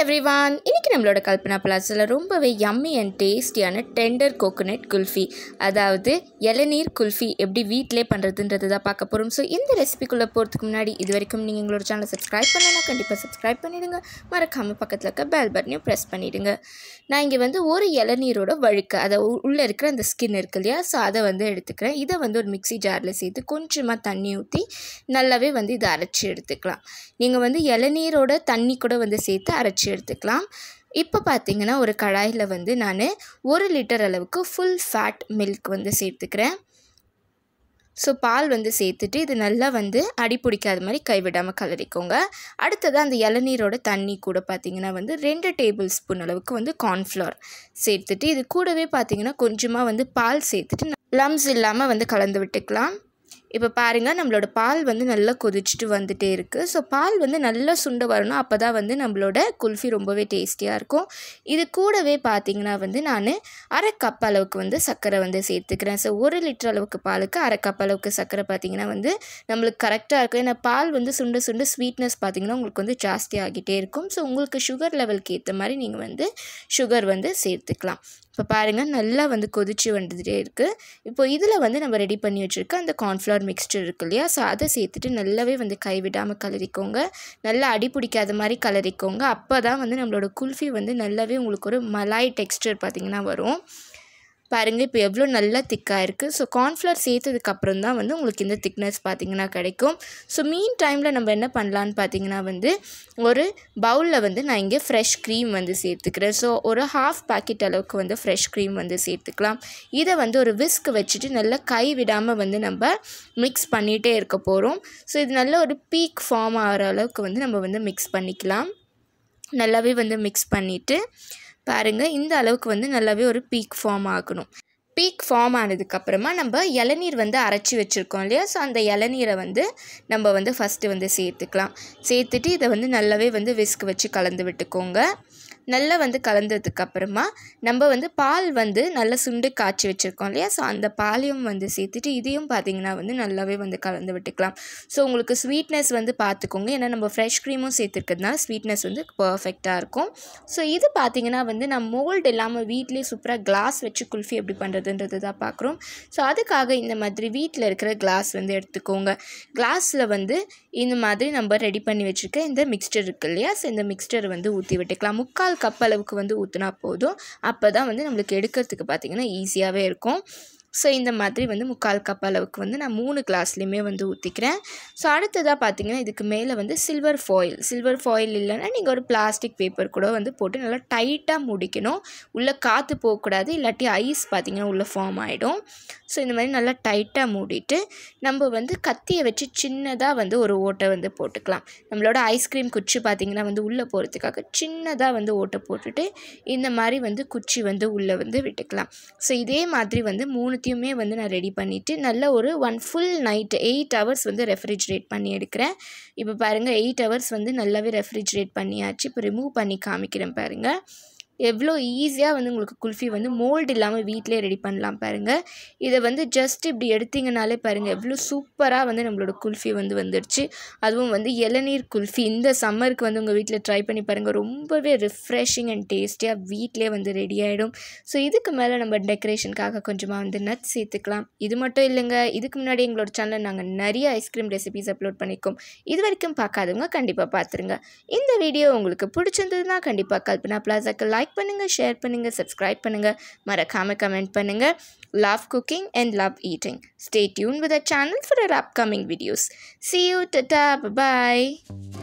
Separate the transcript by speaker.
Speaker 1: everyone. நம்மளோட கல்பனா பிளாஸில் ரொம்பவே யம்மி அண்ட் டேஸ்டியான டெண்டர் கோகோனட் குல்ஃபி அதாவது இளநீர் குல்ஃபி எப்படி வீட்டிலே பண்ணுறதுன்றது தான் பார்க்க போகிறோம் ஸோ இந்த ரெசிபிக்குள்ளே போகிறதுக்கு முன்னாடி இது வரைக்கும் நீங்கள் எங்களோட சேனலை சப்ஸ்கிரைப் பண்ணலாம் கண்டிப்பாக சப்ஸ்கிரைப் பண்ணிவிடுங்க மறக்காமல் பக்கத்தில் இருக்க பெல் பட்டனையும் ப்ரெஸ் பண்ணிவிடுங்க நான் இங்கே வந்து ஒரு இளநீரோட வழுக்க அதை உள்ளே இருக்கிற அந்த ஸ்கின் இருக்கு இல்லையா ஸோ அதை வந்து எடுத்துக்கிறேன் இதை வந்து ஒரு மிக்சி ஜாரில் சேர்த்து கொஞ்சமாக தண்ணி ஊற்றி நல்லாவே வந்து இதை அரைச்சி எடுத்துக்கலாம் நீங்கள் வந்து இளநீரோட தண்ணி கூட வந்து சேர்த்து அரைச்சி எடுத்துக்கலாம் இப்போ பார்த்தீங்கன்னா ஒரு கடாயில் வந்து நான் ஒரு லிட்டர் அளவுக்கு ஃபுல் ஃபேட் மில்க் வந்து சேர்த்துக்கிறேன் ஸோ பால் வந்து சேர்த்துட்டு இது நல்லா வந்து அடி பிடிக்காத மாதிரி கைவிடாமல் கலரிக்கோங்க அடுத்தது அந்த இளநீரோட தண்ணி கூட பார்த்திங்கன்னா வந்து ரெண்டு டேபிள் ஸ்பூன் அளவுக்கு வந்து கார்ன்ஃப்ளவர் சேர்த்துட்டு இது கூடவே பார்த்திங்கன்னா கொஞ்சமாக வந்து பால் சேர்த்துட்டு லம்ஸ் இல்லாமல் வந்து கலந்து விட்டுக்கலாம் இப்போ பாருங்கள் நம்மளோட பால் வந்து நல்லா கொதிச்சுட்டு வந்துட்டே இருக்குது ஸோ பால் வந்து நல்லா சுண்ட வரணும் அப்போ தான் வந்து நம்மளோட குல்ஃபி ரொம்பவே டேஸ்டியாக இருக்கும் இது கூடவே பார்த்திங்கன்னா வந்து நான் அரை கப் அளவுக்கு வந்து சர்க்கரை வந்து சேர்த்துக்கிறேன் ஸோ ஒரு லிட்டர் அளவுக்கு பாலுக்கு அரை கப் அளவுக்கு சர்க்கரை பார்த்திங்கன்னா வந்து நம்மளுக்கு கரெக்டாக இருக்கும் ஏன்னா பால் வந்து சுண்ட சுண்ட ஸ்வீட்னஸ் பார்த்திங்கன்னா உங்களுக்கு வந்து ஜாஸ்தி ஆகிட்டே இருக்கும் ஸோ உங்களுக்கு சுகர் லெவலுக்கு ஏற்ற மாதிரி நீங்கள் வந்து சுகர் வந்து சேர்த்துக்கலாம் இப்போ பாருங்கள் நல்லா வந்து கொதிச்சு வந்துட்டே இருக்குது இப்போ இதில் வந்து நம்ம ரெடி பண்ணி வச்சுருக்க அந்த கார்ன்ஃப்ளவர் மிக்ஸ்டர் இருக்கு இல்லையா ஸோ அதை சேர்த்துட்டு நல்லாவே வந்து கைவிடாமல் கலரிக்கோங்க நல்லா அடி பிடிக்காத மாதிரி கலரிக்கோங்க அப்போ தான் வந்து நம்மளோட குல்ஃபி வந்து நல்லாவே உங்களுக்கு ஒரு மலாய் டெக்ஸ்டர் பார்த்திங்கன்னா வரும் பாருங்கள் இப்போ எவ்வளோ நல்லா திக்காக இருக்குது ஸோ கார்ன்ஃப்ளவர் சேர்த்ததுக்கப்புறம் தான் வந்து உங்களுக்கு இந்த திக்னஸ் பார்த்திங்கன்னா கிடைக்கும் ஸோ மீன் டைமில் நம்ம என்ன பண்ணலான்னு பார்த்தீங்கன்னா வந்து ஒரு பவுலில் வந்து நான் இங்கே ஃப்ரெஷ் க்ரீம் வந்து சேர்த்துக்கிறேன் ஸோ ஒரு ஹாஃப் பாக்கெட் அளவுக்கு வந்து ஃப்ரெஷ் க்ரீம் வந்து சேர்த்துக்கலாம் இதை வந்து ஒரு விஸ்க் வச்சுட்டு நல்லா கை விடாமல் வந்து நம்ம மிக்ஸ் பண்ணிகிட்டே இருக்க போகிறோம் ஸோ இது நல்ல ஒரு பீக் ஃபார்ம் ஆகிற அளவுக்கு வந்து நம்ம வந்து மிக்ஸ் பண்ணிக்கலாம் நல்லாவே வந்து மிக்ஸ் பண்ணிவிட்டு பாருங்கள் இந்த அளவுக்கு வந்து நல்லாவே ஒரு பீக் ஃபார்ம் ஆகணும் பீக் ஃபார்ம் ஆனதுக்கப்புறமா நம்ம இளநீர் வந்து அரைச்சி வச்சுருக்கோம் இல்லையா ஸோ அந்த இளநீரை வந்து நம்ம வந்து ஃபஸ்ட்டு வந்து சேர்த்துக்கலாம் சேர்த்துட்டு இதை வந்து நல்லாவே வந்து விஸ்க் வச்சு கலந்து விட்டுக்கோங்க நல்லா வந்து கலந்ததுக்கு அப்புறமா நம்ம வந்து பால் வந்து நல்லா சுண்டு காய்ச்சி வச்சுருக்கோம் இல்லையா ஸோ அந்த பாலையும் வந்து சேர்த்துட்டு இதையும் பார்த்திங்கன்னா வந்து நல்லாவே வந்து கலந்து விட்டுக்கலாம் ஸோ உங்களுக்கு ஸ்வீட்னஸ் வந்து பார்த்துக்கோங்க ஏன்னா நம்ம ஃப்ரெஷ் க்ரீமும் சேர்த்துருக்கிறதுனால ஸ்வீட்னஸ் வந்து பர்ஃபெக்டாக இருக்கும் ஸோ இது பார்த்திங்கன்னா வந்து நம்ம மோல்டு இல்லாமல் வீட்லேயே சூப்பராக கிளாஸ் வச்சு குல்ஃபி எப்படி பண்ணுறதுன்றது தான் பார்க்குறோம் ஸோ அதுக்காக இந்த மாதிரி வீட்டில் இருக்கிற கிளாஸ் வந்து எடுத்துக்கோங்க கிளாஸில் வந்து இந்த மாதிரி நம்ம ரெடி பண்ணி வச்சுருக்க இந்த மிக்சர் இருக்குது இல்லையா ஸோ இந்த மிக்சர் வந்து ஊற்றி விட்டுக்கலாம் முக்கால் முக்கால் கப் அளவுக்கு வந்து ஊற்றினா போதும் அப்போ தான் வந்து நம்மளுக்கு எடுக்கிறதுக்கு பார்த்திங்கன்னா ஈஸியாகவே இருக்கும் ஸோ இந்த மாதிரி வந்து முக்கால் கப் அளவுக்கு வந்து நான் மூணு கிளாஸ்லேயுமே வந்து ஊற்றிக்கிறேன் ஸோ அடுத்ததாக பார்த்திங்கன்னா இதுக்கு மேலே வந்து சில்வர் ஃபாயில் சில்வர் ஃபாயில் இல்லைன்னா நீங்கள் ஒரு பிளாஸ்டிக் பேப்பர் கூட வந்து போட்டு நல்லா டைட்டாக முடிக்கணும் உள்ளே காற்று போகக்கூடாது இல்லாட்டி ஐஸ் பார்த்திங்கன்னா உள்ளே ஃபார்ம் ஆகிடும் ஸோ இந்த மாதிரி நல்லா டைட்டாக மூடிட்டு நம்ம வந்து கத்தியை வச்சு சின்னதாக வந்து ஒரு ஓட்டை வந்து போட்டுக்கலாம் நம்மளோட ஐஸ்கிரீம் குச்சி பார்த்திங்கன்னா வந்து உள்ளே போகிறதுக்காக சின்னதாக வந்து ஓட்டை போட்டுட்டு இந்த மாதிரி வந்து குச்சி வந்து உள்ளே வந்து விட்டுக்கலாம் ஸோ இதே மாதிரி வந்து மூணு எல்லாத்தையுமே வந்து நான் ரெடி பண்ணிவிட்டு நல்ல ஒரு one full night eight hours வந்து ரெஃப்ரிஜிரேட் பண்ணி எடுக்கிறேன் இப்போ பாருங்கள் எயிட் ஹவர்ஸ் வந்து நல்லாவே ரெஃப்ரிஜிரேட் பண்ணியாச்சு இப்போ ரிமூவ் பண்ணி காமிக்கிறேன் பாருங்கள் எவ்வளோ ஈஸியாக வந்து உங்களுக்கு குல்ஃபி வந்து மோல்டு இல்லாமல் வீட்டிலே ரெடி பண்ணலாம் பாருங்கள் இதை வந்து ஜஸ்ட் இப்படி எடுத்திங்கனாலே பாருங்கள் எவ்வளோ சூப்பராக வந்து நம்மளோட குல்ஃபி வந்து வந்துடுச்சு அதுவும் வந்து இளநீர் குல்ஃபி இந்த சம்மருக்கு வந்து உங்கள் வீட்டில் ட்ரை பண்ணி பாருங்கள் ரொம்பவே ரிஃப்ரெஷிங் அண்ட் டேஸ்டியாக வீட்டிலே வந்து ரெடி ஆகிடும் ஸோ இதுக்கு மேலே நம்ம டெக்கரேஷனுக்காக கொஞ்சமாக வந்து நட்ஸ் சேர்த்துக்கலாம் இது மட்டும் இல்லைங்க இதுக்கு முன்னாடி எங்களோட சேனலில் நாங்கள் நிறைய ஐஸ்கிரீம் ரெசிபிஸ் அப்லோட் பண்ணிக்கோம் இது வரைக்கும் பார்க்காதவங்க கண்டிப்பாக பார்த்துருங்க இந்த வீடியோ உங்களுக்கு பிடிச்சிருந்ததுன்னா கண்டிப்பாக கல்பனா பிளாஸாக்கு லைக் பண்ணுங்கள் ஷேர் பண்ணுங்கள் சப்ஸ்கிரைப் பண்ணுங்கள் மறக்காமல் கமெண்ட் பண்ணுங்கள் love cooking and love eating stay tuned with a channel for our upcoming videos see you tata bye